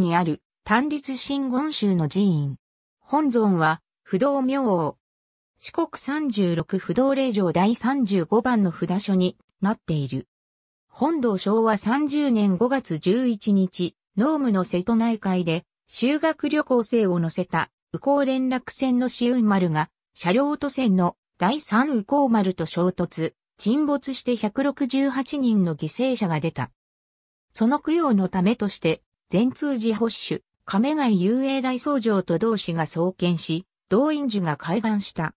にある単立真言宗の寺院。本尊は不動明王。四国三十六不動霊場第三十五番の札所になっている。本堂昭和三十年五月十一日、農務の瀬戸内海で修学旅行生を乗せた右行連絡船の試運丸が車両渡船の第三右行丸と衝突、沈没して百六十八人の犠牲者が出た。その供養のためとして、全通寺保守、亀貝遊泳大僧正と同志が創建し、同院樹が開眼した。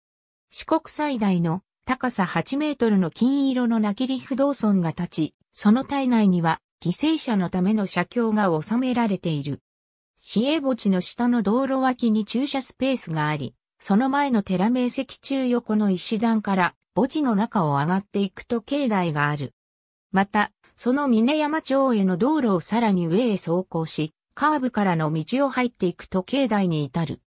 四国最大の高さ8メートルの金色のなきり不動村が立ち、その体内には犠牲者のための社協が収められている。市営墓地の下の道路脇に駐車スペースがあり、その前の寺名石中横の石段から墓地の中を上がっていくと境内がある。また、その峰山町への道路をさらに上へ走行し、カーブからの道を入っていくと境内に至る。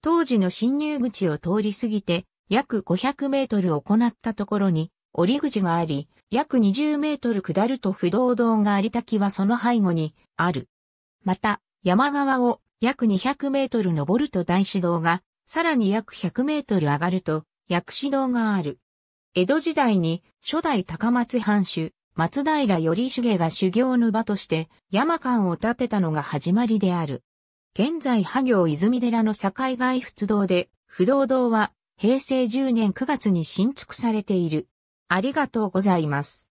当時の侵入口を通り過ぎて、約500メートル行ったところに、折り口があり、約20メートル下ると不動堂が有田木はその背後にある。また、山側を約200メートル登ると大師堂が、さらに約100メートル上がると、薬師堂がある。江戸時代に初代高松藩主、松平頼重が修行の場として山間を建てたのが始まりである。現在波行泉寺の境外仏堂で、不動堂は平成10年9月に新築されている。ありがとうございます。